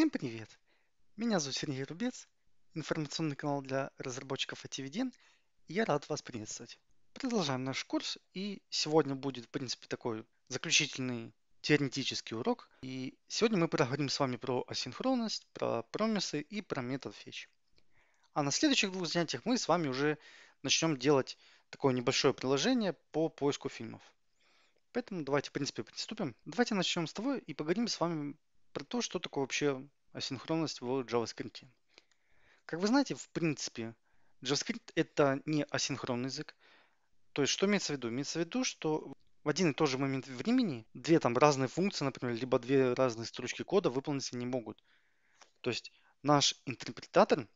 Всем привет! Меня зовут Сергей Рубец, информационный канал для разработчиков it и я рад вас приветствовать. Продолжаем наш курс, и сегодня будет, в принципе, такой заключительный теоретический урок. И сегодня мы поговорим с вами про асинхронность, про промисы и про метод fetch. А на следующих двух занятиях мы с вами уже начнем делать такое небольшое приложение по поиску фильмов. Поэтому давайте, в принципе, приступим. Давайте начнем с того и поговорим с вами про то, что такое вообще асинхронность в JavaScript. Как вы знаете, в принципе, JavaScript это не асинхронный язык. То есть что имеется в виду? Имеется в виду, что в один и тот же момент времени две там разные функции, например, либо две разные строчки кода выполниться не могут. То есть наш интерпретатор,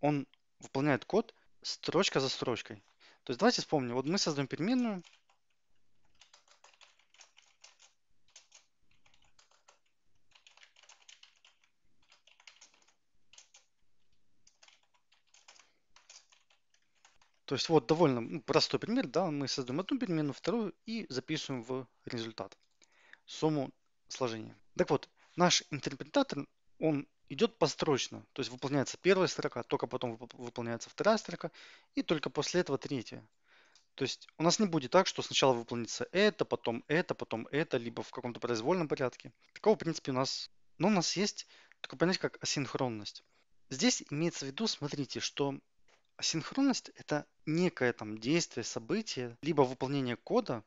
он выполняет код строчка за строчкой. То есть давайте вспомним. Вот мы создаем переменную, То есть вот довольно простой пример, да, мы создаем одну переменную, вторую и записываем в результат сумму сложения. Так вот, наш интерпретатор, он идет построчно, то есть выполняется первая строка, только потом выполняется вторая строка и только после этого третья. То есть у нас не будет так, что сначала выполнится это, потом это, потом это, либо в каком-то произвольном порядке. Такого, в принципе, у нас... Но ну, у нас есть такое понятие, как асинхронность. Здесь имеется в виду, смотрите, что Асинхронность – это некое там действие, событие, либо выполнение кода,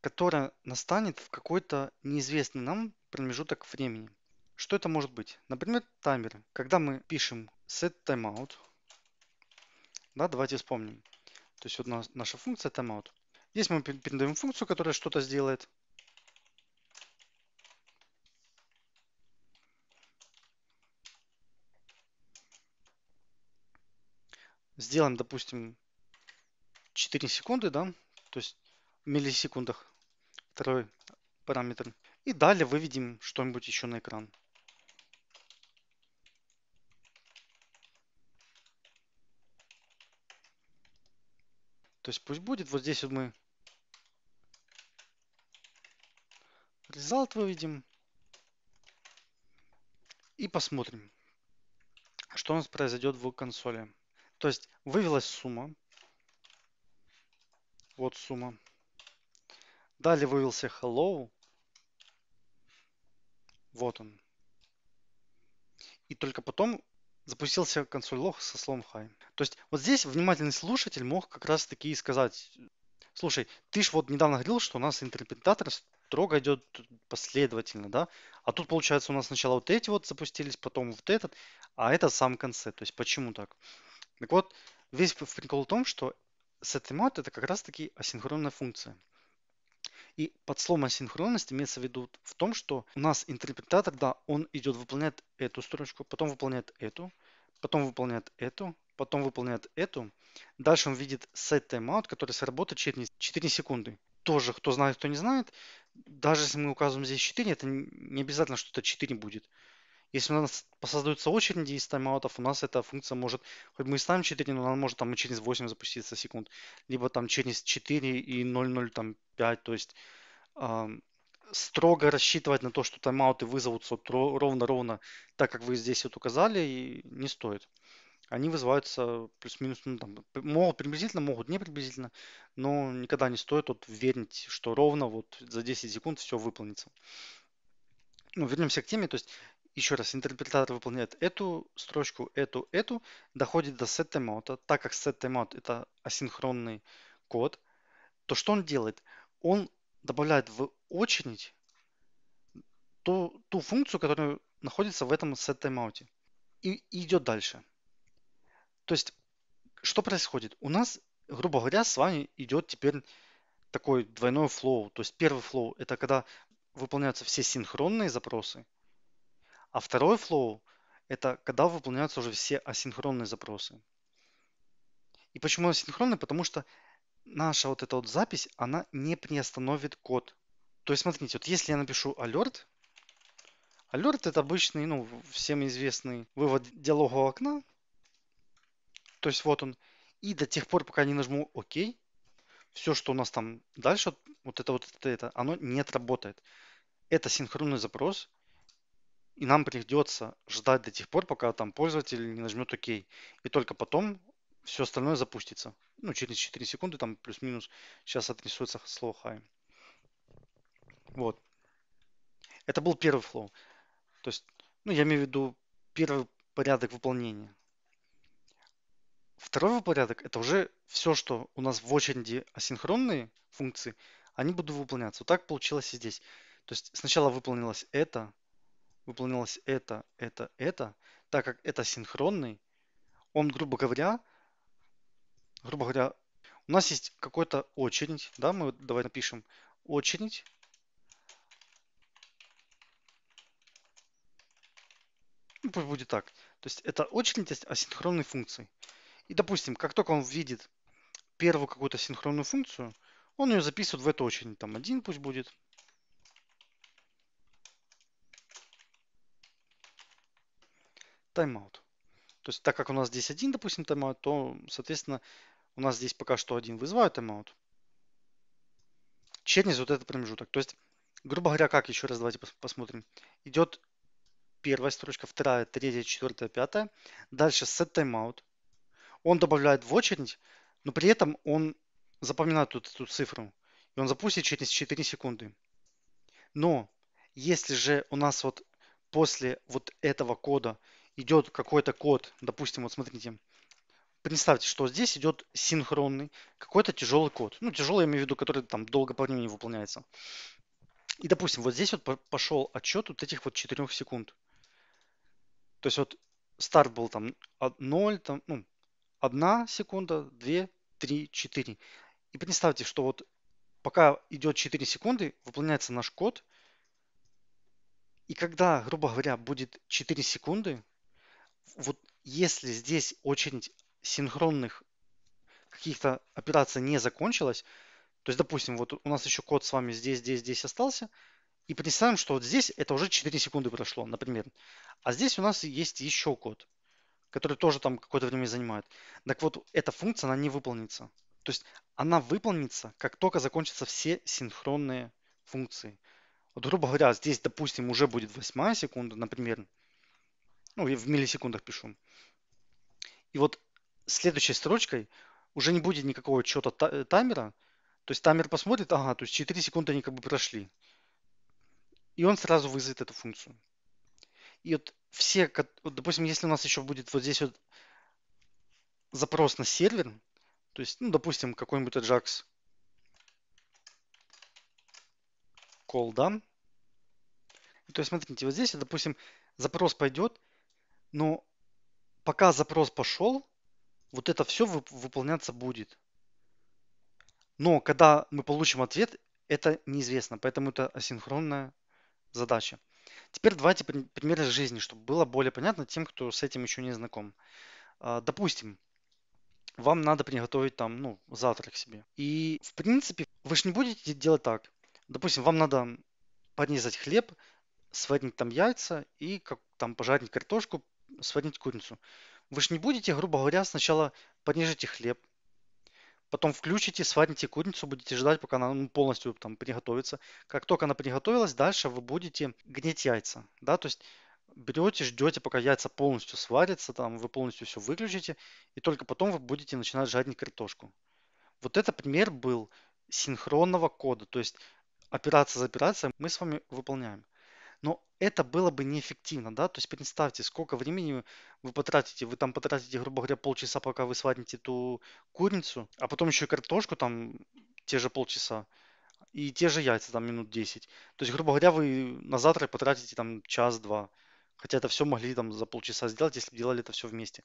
которое настанет в какой-то неизвестный нам промежуток времени. Что это может быть? Например, таймеры. Когда мы пишем set timeout, да, давайте вспомним. То есть вот наша функция timeout. Здесь мы передаем функцию, которая что-то сделает. сделаем, допустим, 4 секунды, да, то есть в миллисекундах второй параметр. И далее выведем что-нибудь еще на экран. То есть пусть будет. Вот здесь вот мы результат выведем и посмотрим, что у нас произойдет в консоли. То есть вывелась сумма. Вот сумма. Далее вывелся hello. Вот он. И только потом запустился консоль лог со словом hi. То есть вот здесь внимательный слушатель мог как раз таки сказать, слушай, ты ж вот недавно говорил, что у нас интерпретатор строго идет последовательно, да? А тут получается у нас сначала вот эти вот запустились, потом вот этот, а это сам конце. То есть почему так? Так вот, весь прикол в том, что setMout это как раз таки асинхронная функция. И под словом асинхронность имеется в виду в том, что у нас интерпретатор, да, он идет выполняет эту строчку, потом выполняет эту, потом выполняет эту, потом выполняет эту. Дальше он видит setTimeout, который сработает через 4 секунды. Тоже, кто знает, кто не знает, даже если мы указываем здесь 4, это не обязательно что-то 4 будет. Если у нас создаются очереди из тайм-аутов, у нас эта функция может, хоть мы и ставим 4, но она может там и через 8 запуститься секунд, либо там через 4 и там 0,05, то есть эм, строго рассчитывать на то, что тайм-ауты вызовутся ровно-ровно так, как вы здесь вот указали, и не стоит. Они вызываются плюс-минус, ну, там, могут приблизительно, могут не приблизительно, но никогда не стоит вот верить, что ровно вот за 10 секунд все выполнится ну, вернемся к теме, то есть еще раз, интерпретатор выполняет эту строчку, эту, эту, доходит до set timeout. Так как set timeout это асинхронный код, то что он делает? Он добавляет в очередь ту, ту функцию, которая находится в этом set timeout. И, и идет дальше. То есть, что происходит? У нас, грубо говоря, с вами идет теперь такой двойной флоу. То есть первый флоу это когда выполняются все синхронные запросы – а второй флоу – это когда выполняются уже все асинхронные запросы. И почему асинхронные? Потому что наша вот эта вот запись, она не приостановит код. То есть, смотрите, вот если я напишу alert, alert это обычный, ну, всем известный вывод диалогового окна. То есть вот он. И до тех пор, пока не нажму ОК, все, что у нас там дальше, вот это вот это, это оно не отработает. Это синхронный запрос, и нам придется ждать до тех пор, пока там пользователь не нажмет ОК. И только потом все остальное запустится. Ну, через 4 секунды, там плюс-минус, сейчас отрисуется слово хай. Вот. Это был первый флоу. То есть, ну, я имею в виду первый порядок выполнения. Второй порядок – это уже все, что у нас в очереди асинхронные функции, они будут выполняться. Вот так получилось и здесь. То есть сначала выполнилось это, выполнялось это, это, это, так как это синхронный, он, грубо говоря, грубо говоря, у нас есть какой-то очередь, да, мы давай напишем очередь, ну, будет так. То есть это очередь асинхронной функции. И, допустим, как только он видит первую какую-то синхронную функцию, он ее записывает в эту очередь. Там один пусть будет, тайм-аут. То есть так как у нас здесь один, допустим, тайм-аут, то, соответственно, у нас здесь пока что один вызывает тайм-аут через вот этот промежуток. То есть, грубо говоря, как, еще раз давайте посмотрим. Идет первая строчка, вторая, третья, четвертая, пятая. Дальше set timeout. Он добавляет в очередь, но при этом он запоминает тут эту цифру. И он запустит через 4 секунды. Но если же у нас вот после вот этого кода идет какой-то код, допустим, вот смотрите, представьте, что здесь идет синхронный какой-то тяжелый код. Ну, тяжелый, я имею в виду, который там долго по времени выполняется. И, допустим, вот здесь вот пошел отчет вот этих вот 4 секунд. То есть вот старт был там 0, там, ну, 1 секунда, 2, 3, 4. И представьте, что вот пока идет 4 секунды, выполняется наш код. И когда, грубо говоря, будет 4 секунды, вот если здесь очередь синхронных каких-то операций не закончилась, то есть, допустим, вот у нас еще код с вами здесь, здесь, здесь остался, и представим, что вот здесь это уже 4 секунды прошло, например. А здесь у нас есть еще код, который тоже там какое-то время занимает. Так вот, эта функция, она не выполнится. То есть она выполнится, как только закончатся все синхронные функции. Вот, грубо говоря, здесь, допустим, уже будет 8 секунда, например, ну, я в миллисекундах пишу. И вот следующей строчкой уже не будет никакого отчета э, таймера. То есть таймер посмотрит, ага, то есть 4 секунды они как бы прошли. И он сразу вызовет эту функцию. И вот все, вот, допустим, если у нас еще будет вот здесь вот запрос на сервер, то есть, ну, допустим, какой-нибудь Ajax call done. То есть, смотрите, вот здесь, допустим, запрос пойдет но пока запрос пошел, вот это все выполняться будет. Но когда мы получим ответ, это неизвестно, поэтому это асинхронная задача. Теперь давайте примеры жизни, чтобы было более понятно тем, кто с этим еще не знаком. А, допустим, вам надо приготовить там, ну, завтрак себе. И, в принципе, вы же не будете делать так. Допустим, вам надо подрезать хлеб, сварить там яйца и как, там пожарить картошку, сварить курицу. Вы же не будете, грубо говоря, сначала понижите хлеб, потом включите, сварите курицу, будете ждать, пока она ну, полностью там приготовится. Как только она приготовилась, дальше вы будете гнеть яйца, да, то есть берете, ждете, пока яйца полностью сварятся, там вы полностью все выключите, и только потом вы будете начинать жарить картошку. Вот это пример был синхронного кода, то есть операция за операцией мы с вами выполняем но это было бы неэффективно, да, то есть представьте, сколько времени вы потратите, вы там потратите, грубо говоря, полчаса, пока вы сварите ту курицу, а потом еще и картошку там те же полчаса, и те же яйца там минут 10. То есть, грубо говоря, вы на завтра потратите там час-два, хотя это все могли там за полчаса сделать, если бы делали это все вместе.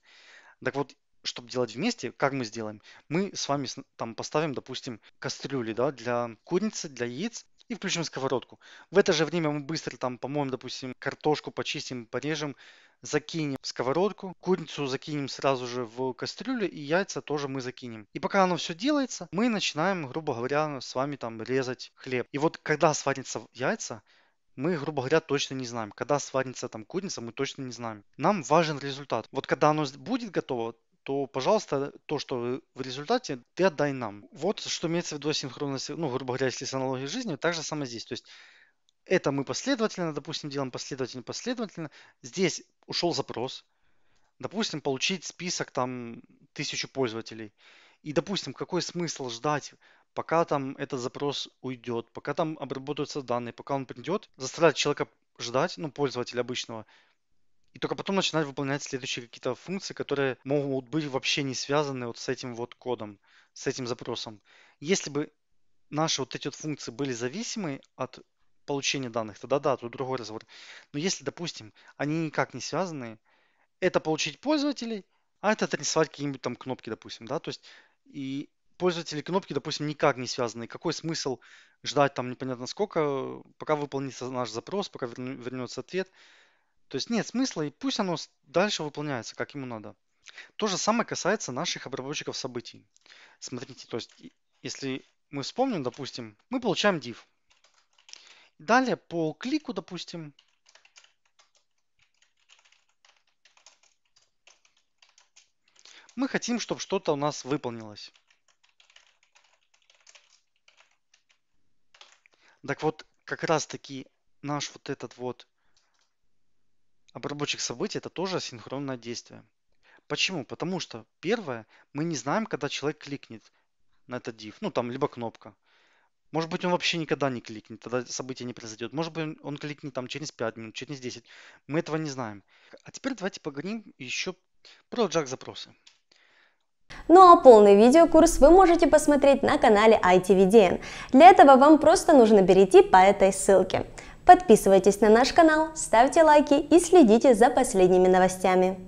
Так вот, чтобы делать вместе, как мы сделаем? Мы с вами там поставим, допустим, кастрюли да, для курицы, для яиц, и включим сковородку. В это же время мы быстро там помоем, допустим, картошку почистим, порежем, закинем в сковородку, курицу закинем сразу же в кастрюлю и яйца тоже мы закинем. И пока оно все делается, мы начинаем, грубо говоря, с вами там резать хлеб. И вот когда сварится яйца, мы, грубо говоря, точно не знаем. Когда сварится там курица, мы точно не знаем. Нам важен результат. Вот когда оно будет готово, то, пожалуйста, то, что в результате, ты отдай нам. Вот что имеется в виду асинхронность, ну, грубо говоря, если с аналогией жизни, так же самое здесь. То есть это мы последовательно, допустим, делаем последовательно, последовательно. Здесь ушел запрос, допустим, получить список там тысячу пользователей. И, допустим, какой смысл ждать, пока там этот запрос уйдет, пока там обработаются данные, пока он придет, заставлять человека ждать, ну, пользователя обычного, и только потом начинать выполнять следующие какие-то функции, которые могут быть вообще не связаны вот с этим вот кодом, с этим запросом. Если бы наши вот эти вот функции были зависимы от получения данных, тогда да, тут другой разговор. Но если, допустим, они никак не связаны, это получить пользователей, а это отрисовать какие-нибудь там кнопки, допустим, да, то есть и пользователи кнопки, допустим, никак не связаны. Какой смысл ждать там непонятно сколько, пока выполнится наш запрос, пока вернется ответ? То есть нет смысла, и пусть оно дальше выполняется, как ему надо. То же самое касается наших обработчиков событий. Смотрите, то есть если мы вспомним, допустим, мы получаем div. Далее по клику, допустим, мы хотим, чтобы что-то у нас выполнилось. Так вот, как раз таки наш вот этот вот обработчик событий это тоже синхронное действие. Почему? Потому что первое, мы не знаем, когда человек кликнет на этот div, ну там либо кнопка. Может быть, он вообще никогда не кликнет, тогда событие не произойдет. Может быть, он кликнет там через 5 минут, через 10. Мы этого не знаем. А теперь давайте поговорим еще про джак запросы. Ну а полный видеокурс вы можете посмотреть на канале ITVDN. Для этого вам просто нужно перейти по этой ссылке. Подписывайтесь на наш канал, ставьте лайки и следите за последними новостями.